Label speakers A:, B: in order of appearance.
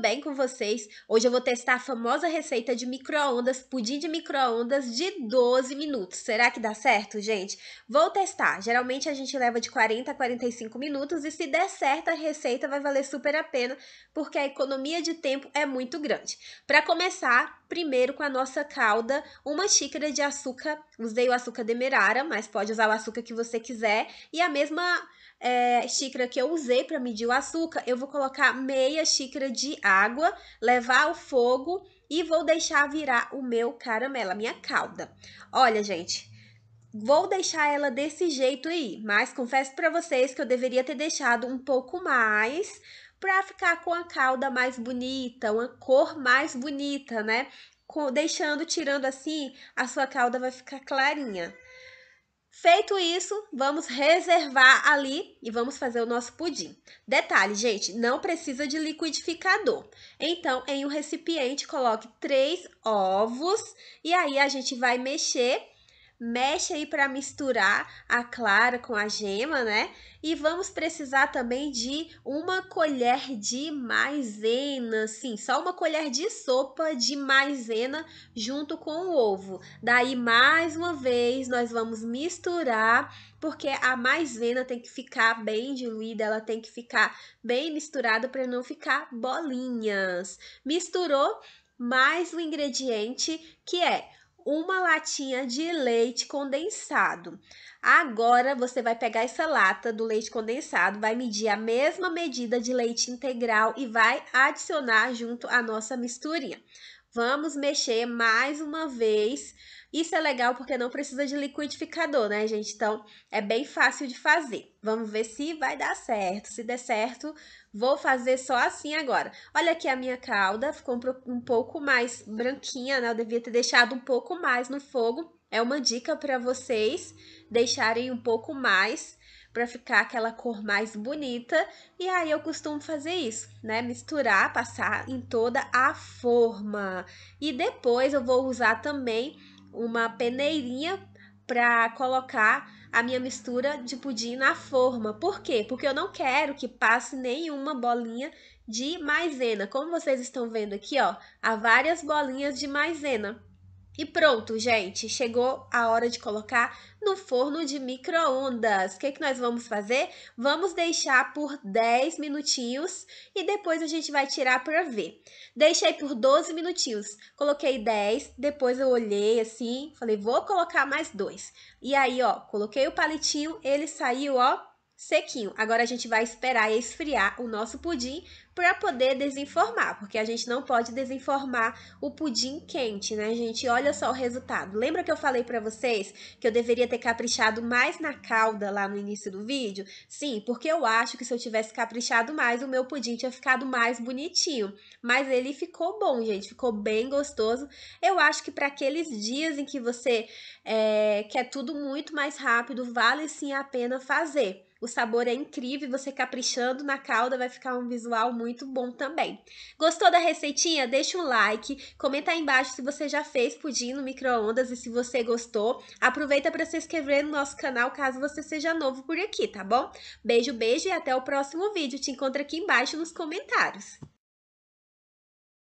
A: bem com vocês? Hoje eu vou testar a famosa receita de micro-ondas, pudim de micro-ondas de 12 minutos. Será que dá certo, gente? Vou testar. Geralmente a gente leva de 40 a 45 minutos e se der certo a receita vai valer super a pena, porque a economia de tempo é muito grande. Para começar, primeiro com a nossa calda, uma xícara de açúcar. Usei o açúcar demerara, mas pode usar o açúcar que você quiser. E a mesma é, xícara que eu usei para medir o açúcar, eu vou colocar meia xícara de água, levar ao fogo e vou deixar virar o meu caramelo, a minha calda. Olha, gente, vou deixar ela desse jeito aí, mas confesso para vocês que eu deveria ter deixado um pouco mais para ficar com a calda mais bonita, uma cor mais bonita, né? deixando, tirando assim, a sua calda vai ficar clarinha. Feito isso, vamos reservar ali e vamos fazer o nosso pudim. Detalhe, gente, não precisa de liquidificador. Então, em um recipiente, coloque três ovos e aí a gente vai mexer mexe aí para misturar a clara com a gema, né? E vamos precisar também de uma colher de maisena, sim, só uma colher de sopa de maisena junto com o ovo. Daí, mais uma vez, nós vamos misturar, porque a maisena tem que ficar bem diluída, ela tem que ficar bem misturada para não ficar bolinhas. Misturou mais um ingrediente que é uma latinha de leite condensado. Agora você vai pegar essa lata do leite condensado, vai medir a mesma medida de leite integral e vai adicionar junto à nossa misturinha. Vamos mexer mais uma vez. Isso é legal porque não precisa de liquidificador, né, gente? Então, é bem fácil de fazer. Vamos ver se vai dar certo. Se der certo, vou fazer só assim agora. Olha aqui a minha calda, ficou um pouco mais branquinha, né? Eu devia ter deixado um pouco mais no fogo. É uma dica para vocês deixarem um pouco mais para ficar aquela cor mais bonita. E aí eu costumo fazer isso, né? Misturar, passar em toda a forma. E depois eu vou usar também uma peneirinha para colocar a minha mistura de pudim na forma. Por quê? Porque eu não quero que passe nenhuma bolinha de maisena. Como vocês estão vendo aqui, ó, há várias bolinhas de maisena. E pronto, gente, chegou a hora de colocar no forno de micro-ondas. O que, que nós vamos fazer? Vamos deixar por 10 minutinhos e depois a gente vai tirar para ver. Deixei por 12 minutinhos, coloquei 10, depois eu olhei assim, falei, vou colocar mais dois. E aí, ó, coloquei o palitinho, ele saiu, ó, sequinho. Agora a gente vai esperar esfriar o nosso pudim para poder desenformar, porque a gente não pode desenformar o pudim quente, né, gente? Olha só o resultado. Lembra que eu falei para vocês que eu deveria ter caprichado mais na calda lá no início do vídeo? Sim, porque eu acho que se eu tivesse caprichado mais, o meu pudim tinha ficado mais bonitinho. Mas ele ficou bom, gente, ficou bem gostoso. Eu acho que para aqueles dias em que você é, quer tudo muito mais rápido, vale sim a pena fazer. O sabor é incrível, você caprichando na calda vai ficar um visual muito bom também. Gostou da receitinha? Deixa um like, comenta aí embaixo se você já fez pudim no micro-ondas e se você gostou. Aproveita para se inscrever no nosso canal caso você seja novo por aqui, tá bom? Beijo, beijo e até o próximo vídeo. Te encontro aqui embaixo nos comentários.